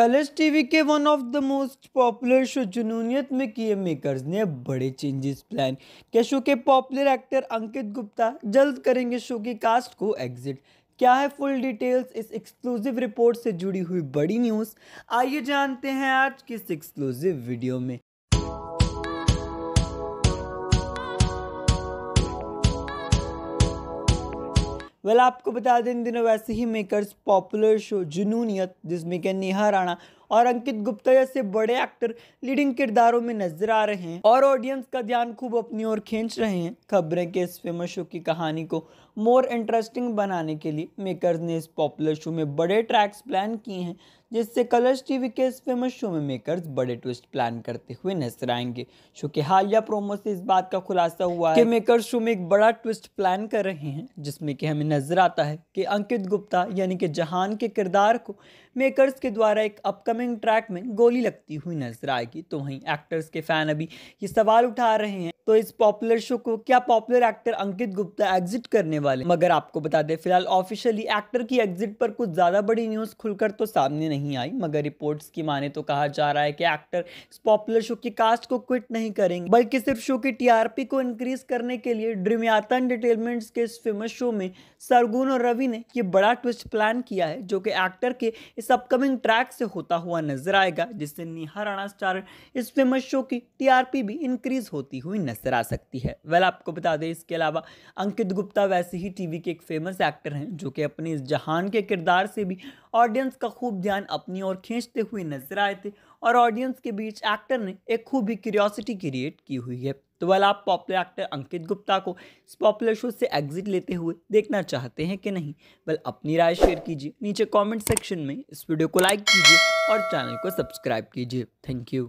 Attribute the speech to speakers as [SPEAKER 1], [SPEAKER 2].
[SPEAKER 1] colours TV के one of the most popular show Junooniyat में किए मेकर्स ने बड़े चेंजेस प्लान क्या शो के पॉपुलर एक्टर अंकित गुप्ता जल्द करेंगे शो की कास्ट को एग्जिट क्या है फुल डिटेल्स इस एक्सक्लूसिव रिपोर्ट से जुड़ी हुई बड़ी न्यूज़ आइए जानते हैं आज की इस एक्सक्लूसिव वीडियो में वेल आपको बता दें इन दिनों वैसे ही मेकर्स पॉपुलर शो जुनूनियत जिसमें कि नेहा राणा और अंकित गुप्ता जैसे बड़े एक्टर लीडिंग किरदारों में नजर आ रहे हैं और ऑडियंस का ध्यान खूब अपनी ओर खींच रहे हैं खबरें के इस फेमस शो की कहानी को मोर इंटरेस्टिंग बनाने के लिए मेकर्स ने इस पॉपुलर शो में बड़े ट्रैक्स प्लान किए हैं जिससे कलर्स टीवी के इस फेमस शो में मेकर्स बड़े ट्विस्ट प्लान करते हुए नजर आएंगे शो के हालिया प्रोमो से इस बात का खुलासा हुआ है कि मेकर्स शो में एक बड़ा ट्विस्ट प्लान कर रहे हैं जिसमें कि हमें नजर आता है कि अंकित गुप्ता यानी कि जहान के किरदार को मेकर्स के द्वारा एक अपकमिंग अपकमिंग ट्रैक में गोली लगती हुई नजर आएगी तो वहीं एक्टर्स के फैन अभी ये सवाल उठा रहे हैं तो इस पॉपुलर शो को क्या popular actor Ankit Gupta exit करने वाले मगर आपको बता दें फिलहाल ऑफिशियली एक्टर की एग्जिट पर कुछ ज़्यादा बड़ी न्यूज़ खुलकर तो सामने नहीं आई मगर रिपोर्ट्स की माने तो कहा जा रहा है कि एक्टर इस पॉपुलर शो की कास्ट को क्विट नहीं करेंगे बल्कि सिर्फ शो की टीआरपी को इंक्रीज करने के लिए ड्रीमयाता एंटरटेनमेंट्स के इस फेमस शो में सरगुन और रवि ने ये बड़ा ट्विस्ट प्लान किया है जो कि एक्टर के इस अपकमिंग ट्रैक से होता हुआ हुआ नजर आएगा जिससे निहार राणा स्टार इस फेमस शो की टीआरपी भी इंक्रीज होती हुई नजर आ सकती है वेल आपको बता दें इसके अलावा अंकित गुप्ता वैसे ही टीवी के एक फेमस एक्टर हैं जो कि अपने इस जहान के किरदार से भी ऑडियंस का खूब ध्यान अपनी ओर खींचते हुए नजर आए थे और ऑडियंस के बीच एक्टर ने एक खूब ही क्यूरियोसिटी क्रिएट की हुई है तो वेल आप पॉपुलर एक्टर अंकित गुप्ता को इस पॉपुलर शो से एग्जिट लेते हुए देखना चाहते हैं कि नहीं वेल अपनी राय शेयर कीजिए नीचे कमेंट सेक्शन में इस वीडियो को लाइक कीजिए और चैनल को सब्सक्राइब कीजिए थैंक यू